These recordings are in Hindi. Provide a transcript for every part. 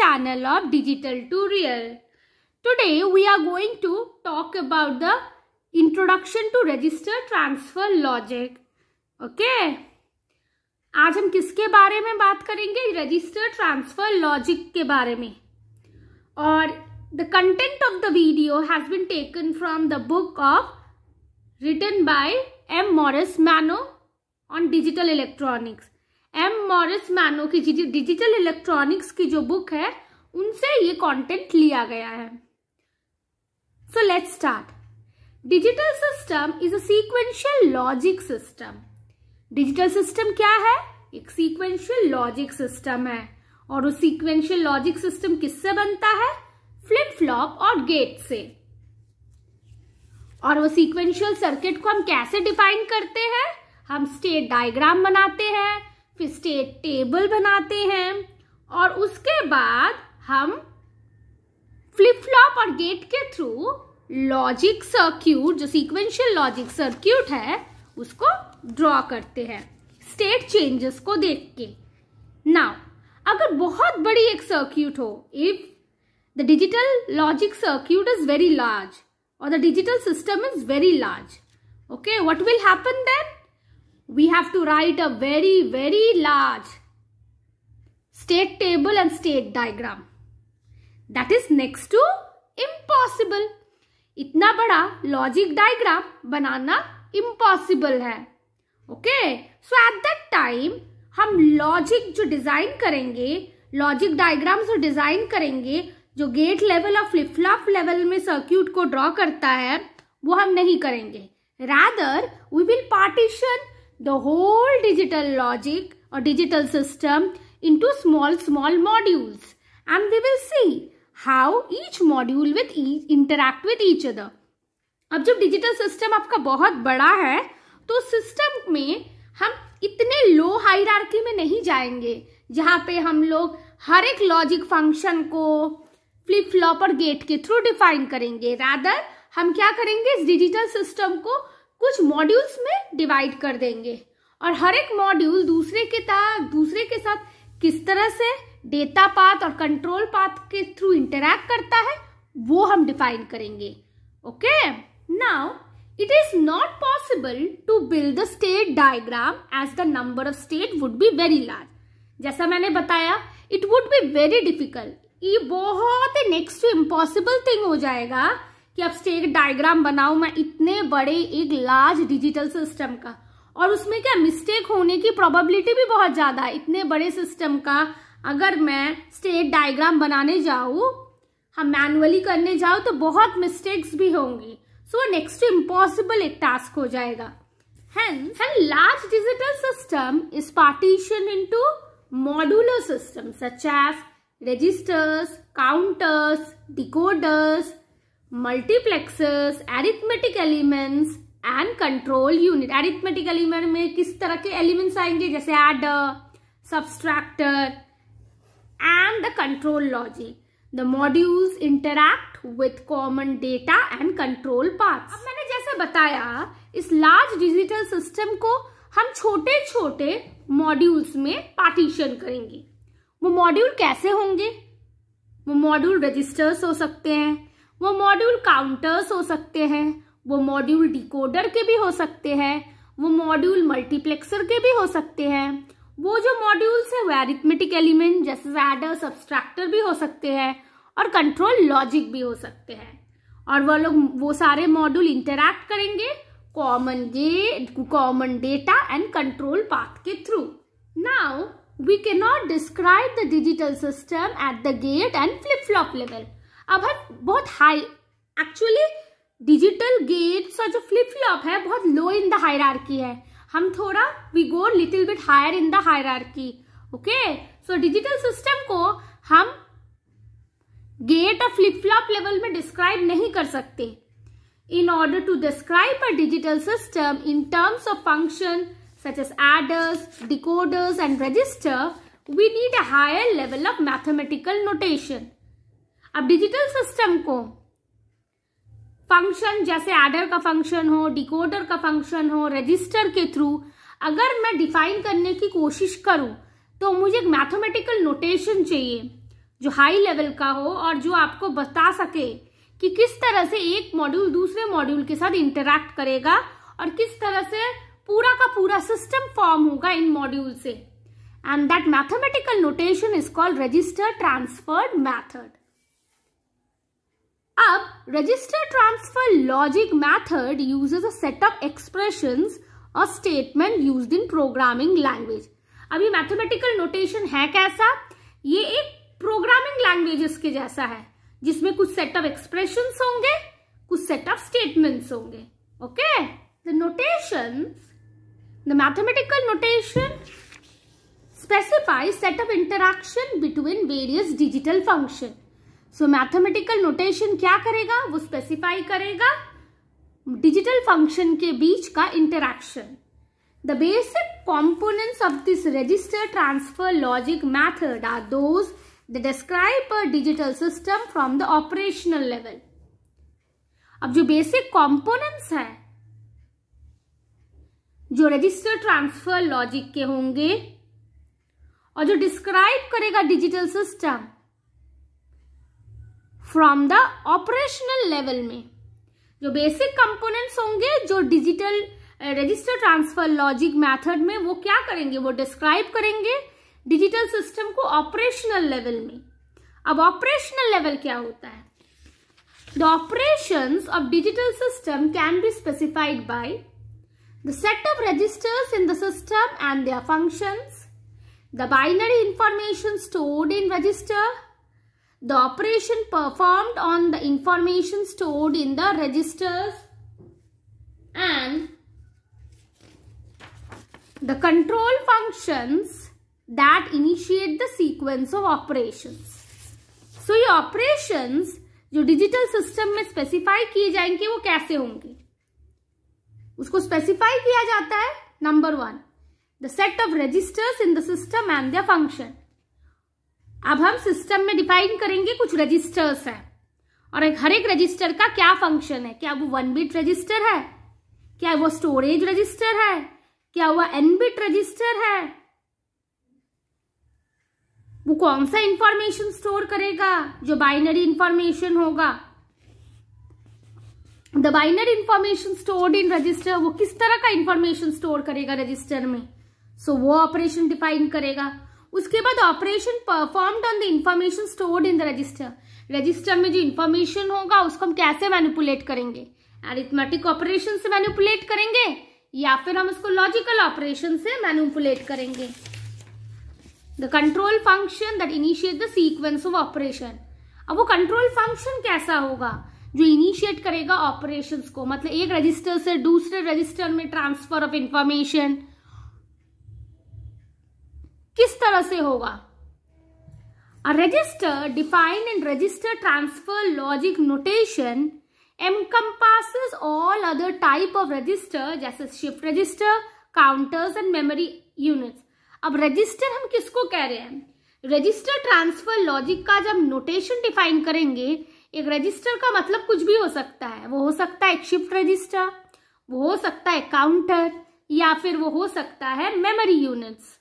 channel of Digital to Real. Today we are going to talk about the introduction to register transfer logic. Okay. aaj hum kiske bare mein baat karenge register transfer logic ke bare mein aur the content of the video has been taken from the book of written by M. Morris Mano on digital electronics. M Morris Mano की डिजिटल इलेक्ट्रॉनिक्स की जो बुक है उनसे ये कंटेंट लिया गया है so let start digital system is a sequential logic system digital system क्या है एक सीक्वेंशियल लॉजिक सिस्टम है और उस सीक्वेंशियल लॉजिक सिस्टम किससे बनता है फ्लिप फ्लॉप और गेट से और वो सीक्वेंशियल सर्किट को हम कैसे डिफाइन करते हैं हम स्टेट डायग्राम बनाते हैं स्टेट टेबल बनाते हैं और उसके बाद हम फ्लिप फ्लॉप और गेट के थ्रू लॉजिक सर्क्यूट जो सीक्वेंशियल लॉजिक सर्क्यूट है उसको ड्रॉ करते हैं स्टेट चेंजेस को देख के नाउ अगर बहुत बड़ी एक सर्क्यूट हो if the digital logic circuit is very large और the digital system is very large okay what will happen then we have to write a very, very large state table and state diagram. That is next to impossible. इतना बड़ा लॉजिक डायग्राम बनाना इम्पॉसिबल है okay so at that time हम लॉजिक जो डिजाइन करेंगे लॉजिक डायग्राम जो डिजाइन करेंगे जो गेट लेवल और फ्लिप फ्लॉप लेवल में सर्क्यूट को ड्रॉ करता है वो हम नहीं करेंगे rather we will partition the whole digital logic or digital system into small small modules and we will see how each module with each interact with each other अब जब डिजिटल सिस्टम आपका बहुत बड़ा है तो सिस्टम में हम इतने लो हायरार्की में नहीं जाएंगे जहाँ पे हम लोग हर एक लॉजिक फंक्शन को फ्लिप फ्लॉप और गेट के थ्रू डिफाइन करेंगे रादर हम क्या करेंगे इस डिजिटल सिस्टम को कुछ मॉड्यूल्स में डिवाइड कर देंगे और हर एक मॉड्यूल दूसरे के दूसरे के साथ किस तरह से डेटा पाथ और कंट्रोल पाथ के थ्रू इंटरैक्ट करता है वो हम डिफाइन करेंगे okay now it is not possible to build the state diagram as the number of state would be very large जैसा मैंने बताया it would be very difficult बहुत नेक्स्ट टू इम्पॉसिबल थिंग हो जाएगा कि अब स्टेट डायग्राम बनाऊ मैं इतने बड़े एक लार्ज डिजिटल सिस्टम का और उसमें क्या मिस्टेक होने की प्रोबेबिलिटी भी बहुत ज्यादा है इतने बड़े सिस्टम का अगर मैं स्टेट डायग्राम बनाने जाऊं हम हाँ, मैनुअली करने जाऊं तो बहुत मिस्टेक्स भी होंगी सो नेक्स्ट इम्पॉसिबल एक टास्क हो जाएगा large digital system is partition into modular system systems registers counters decoders multiplexers arithmetic elements and control unit arithmetic element में किस तरह के एलिमेंट्स आएंगे जैसे add subtractor and the control logic the modules interact with common data and control part अब मैंने जैसे बताया इस लार्ज डिजिटल सिस्टम को हम छोटे छोटे मॉड्यूल्स में पार्टीशन करेंगे वो मॉड्यूल कैसे होंगे वो मॉड्यूल रजिस्टर्स हो सकते हैं वो मॉड्यूल काउंटर्स हो सकते हैं वो मॉड्यूल डिकोडर के भी हो सकते हैं वो मॉड्यूल मल्टीप्लेक्सर के भी हो सकते हैं वो जो मॉड्यूल्स है वो एरिथमेटिक एलिमेंट जैसे एडर सब्सट्रैक्टर भी हो सकते हैं और कंट्रोल लॉजिक भी हो सकते हैं और वो लोग वो सारे मॉड्यूल इंटरैक्ट करेंगे common gate common data and control path के through now can not describe the digital system at the gate and flip flop level अब है बहुत हाई एक्चुअली डिजिटल गेट्स और जो फ्लिप फ्लॉप है बहुत लो इन द हायर है हम थोड़ा we go little bit higher in the higher okay so digital system को हम गेट और फ्लिप फ्लॉप लेवल में डिस्क्राइब नहीं कर सकते in order to describe a digital system in terms of function such as adders decoders and register we need a higher level of mathematical notation अब डिजिटल सिस्टम को फंक्शन जैसे एडर का फंक्शन हो डिकोडर का फंक्शन हो रजिस्टर के थ्रू अगर मैं डिफाइन करने की कोशिश करूं तो मुझे एक मैथमेटिकल नोटेशन चाहिए जो हाई लेवल का हो और जो आपको बता सके कि किस तरह से एक मॉड्यूल दूसरे मॉड्यूल के साथ इंटरैक्ट करेगा और किस तरह से पूरा का पूरा सिस्टम फॉर्म होगा इन मॉड्यूल से and that mathematical notation is called register transferred method अब register transfer logic method use a set of expression और statement use in programming language अब मैथमेटिकल नोटेशन है कैसा ये एक प्रोग्रामिंग लैंग्वेज के जैसा है जिसमें कुछ सेट ऑफ एक्सप्रेशन होंगे कुछ सेट ऑफ स्टेटमेंट होंगे okay the notation the mathematical notation specify set of interaction between various digital function so mathematical notation क्या करेगा वो स्पेसिफाई करेगा डिजिटल फंक्शन के बीच का interaction the basic component of this register transfer logic method are those the describe a digital system from the operational level अब जो बेसिक कॉम्पोनेंट्स है जो रजिस्टर ट्रांसफर लॉजिक के होंगे और जो डिस्क्राइब करेगा digital system from the operational level में जो बेसिक कंपोनेंट्स होंगे जो digital register transfer logic method में वो क्या करेंगे वो डिस्क्राइब करेंगे डिजिटल सिस्टम को ऑपरेशनल लेवल में अब ऑपरेशनल लेवल क्या होता है the operation of digital system can be specified by the set of registers in the system and their function the binary information stored in register the operation performed on the information stored in the registers and the control functions that initiate the sequence of operations. So ये operations jo digital system mein specify kiye jayenge wo kaise honge usko specify kiya jata hai number 1 the set of registers in the system and their function अब हम सिस्टम में डिफाइन करेंगे कुछ रजिस्टर्स हैं और एक हर एक रजिस्टर का क्या फंक्शन है क्या वो वन बिट रजिस्टर है क्या वो स्टोरेज रजिस्टर है क्या वो एन बिट रजिस्टर है वो कौन सा इंफॉर्मेशन स्टोर करेगा जो बाइनरी इंफॉर्मेशन होगा the binary information stored in register वो किस तरह का इंफॉर्मेशन स्टोर करेगा रजिस्टर में सो so, वो ऑपरेशन डिफाइन करेगा उसके बाद operation perform on the information stored in the register register में जो इन्फॉर्मेशन होगा उसको हम कैसे मैनिपुलेट करेंगे एरिथमेटिक ऑपरेशन से मैनिपुलेट करेंगे या फिर हम उसको लॉजिकल ऑपरेशन से मैनिपुलेट करेंगे the control function that initiate the sequence of operation अब वो कंट्रोल फंक्शन कैसा होगा जो इनिशिएट करेगा ऑपरेशंस को मतलब एक रजिस्टर से दूसरे रजिस्टर में ट्रांसफर ऑफ इंफॉर्मेशन किस तरह से होगा a register define and register transfer logic notation encompass all other type of register जैसे shift register counters and memory units अब रजिस्टर हम किसको कह रहे हैं रजिस्टर ट्रांसफर लॉजिक का जब नोटेशन डिफाइन करेंगे एक रजिस्टर का मतलब कुछ भी हो सकता है वो हो सकता है एक शिफ्ट रजिस्टर वो हो सकता है काउंटर या फिर वो हो सकता है memory units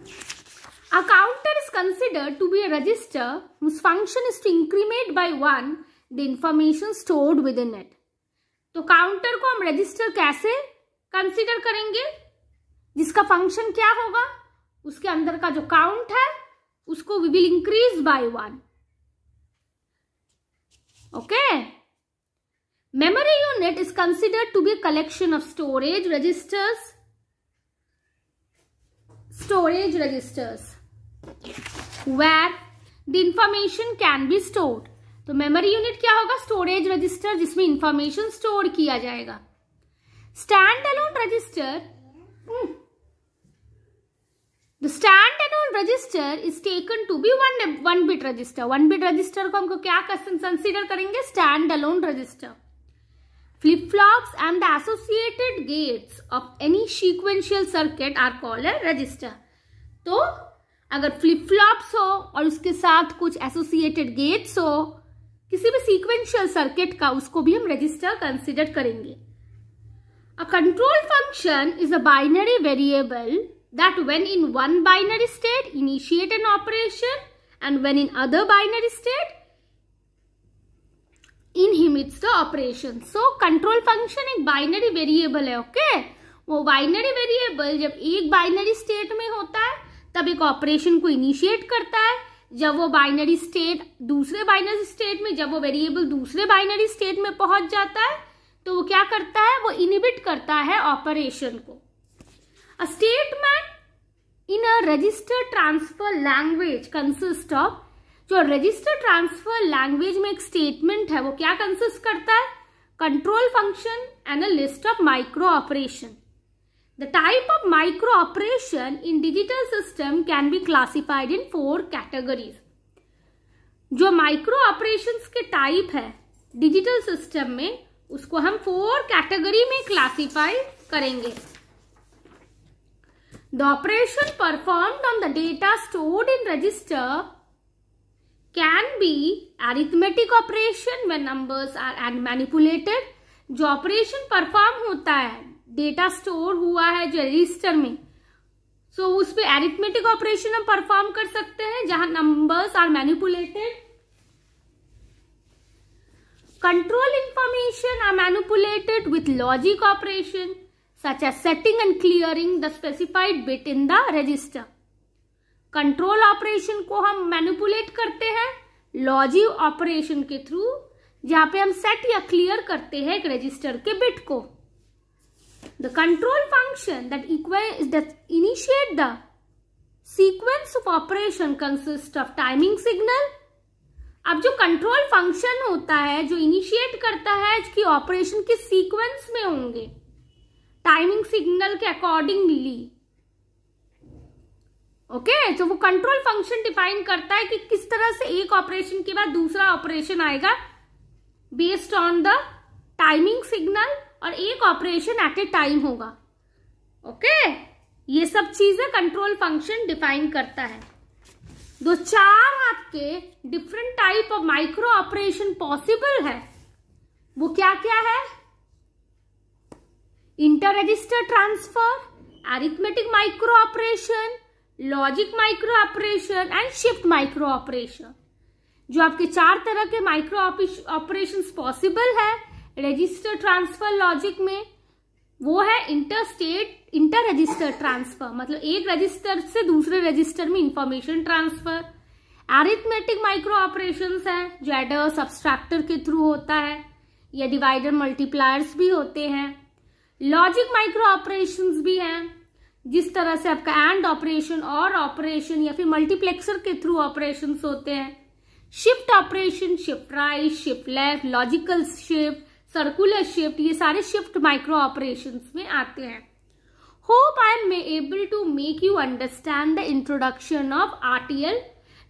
A counter is considered to be a register whose function is to increment by one the information stored within it. तो काउंटर को हम रजिस्टर कैसे कंसिडर करेंगे जिसका फंक्शन क्या होगा उसके अंदर का जो काउंट है उसको we will increase by one okay memory unit is considered to be collection of storage registers storage registers where the information can be stored तो मेमोरी यूनिट क्या होगा स्टोरेज रजिस्टर जिसमें इंफॉर्मेशन स्टोर किया जाएगा stand alone register the stand alone register is taken to be one one bit register one bit register को हमको क्या कंसिडर करेंगे stand alone register Flip-flops and the associated gates of any sequential circuit are called a register. तो agar flip flops ho aur uske sath kuch associated gates ho किसी भी सीक्वेंशियल सर्किट का उसको भी हम रजिस्टर कंसिडर करेंगे a control function is a binary variable that when in one binary state initiate an operation and when in other binary state inhibits the operation so control function एक बाइनरी वेरिएबल है ओके okay? वो बाइनरी वेरिएबल जब एक बाइनरी स्टेट में होता है तब एक ऑपरेशन को initiate करता है जब वो बाइनरी स्टेट दूसरे बाइनरी स्टेट में जब वो वेरिएबल दूसरे बाइनरी स्टेट में पहुंच जाता है तो वो क्या करता है वो इनिबिट करता है ऑपरेशन को A statement in a register transfer language consist of जो रजिस्टर ट्रांसफर लैंग्वेज में एक स्टेटमेंट है वो क्या कंसिस्ट करता है control function and a list of micro operation the type of micro operation in digital system can be classified in four categories जो माइक्रो ऑपरेशन के टाइप है डिजिटल सिस्टम में उसको हम फोर कैटेगरी में क्लासिफाई करेंगे the operation performed on the data stored in register can be arithmetic operation when numbers are and manipulated जो operation perform होता है data store हुआ है जो register में सो so, उस पर एरिथमेटिक ऑपरेशन हम परफॉर्म कर सकते हैं जहां numbers are manipulated control information are manipulated with logic operation such as setting and clearing the specified bit in the register control operation को हम मैनिपुलेट करते हैं लॉजिव ऑपरेशन के थ्रू जहां पे हम सेट या क्लियर करते हैं एक रजिस्टर के बिट को the control function that equal initiate the sequence of operation consist of timing signal अब जो कंट्रोल फंक्शन होता है जो इनिशिएट करता है कि ऑपरेशन किस सीक्वेंस में होंगे टाइमिंग सिग्नल के अकॉर्डिंगली ओके okay, तो वो कंट्रोल फंक्शन डिफाइन करता है कि किस तरह से एक ऑपरेशन के बाद दूसरा ऑपरेशन आएगा based on the timing signal और एक ऑपरेशन एट ए टाइम होगा ओके okay? ये सब चीजें कंट्रोल फंक्शन डिफाइन करता है दो चार आपके different type of micro operation possible है वो क्या क्या है inter register transfer arithmetic micro operation logic micro operation and shift micro operation जो आपके चार तरह के माइक्रो ऑपरेशन पॉसिबल है रजिस्टर ट्रांसफर लॉजिक में वो है inter state inter register transfer मतलब एक रजिस्टर से दूसरे रजिस्टर में information transfer arithmetic micro operation है जो एडर सब्सट्रैक्टर के थ्रू होता है या डिवाइडर मल्टीप्लायर्स भी होते हैं लॉजिक माइक्रो ऑपरेशन भी हैं जिस तरह से आपका एंड ऑपरेशन और ऑपरेशन या फिर मल्टीप्लेक्सर के थ्रू ऑपरेशन होते हैं shift operation shift right shift left logical shift circular shift ये सारे शिफ्ट माइक्रो ऑपरेशन में आते हैं hope I am able to make you understand the introduction of RTL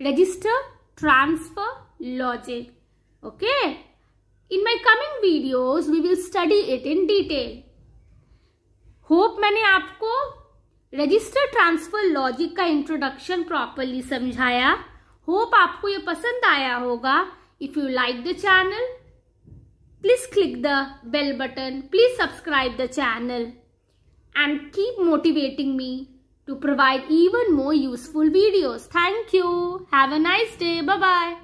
register transfer logic okay in my coming videos we will study it in detail hope मैंने आपको रजिस्टर ट्रांसफर लॉजिक का इंट्रोडक्शन प्रॉपरली समझाया होप आपको ये पसंद आया होगा if you like the channel please click the bell button please subscribe the channel and keep motivating me to provide even more useful videos thank you have a nice day bye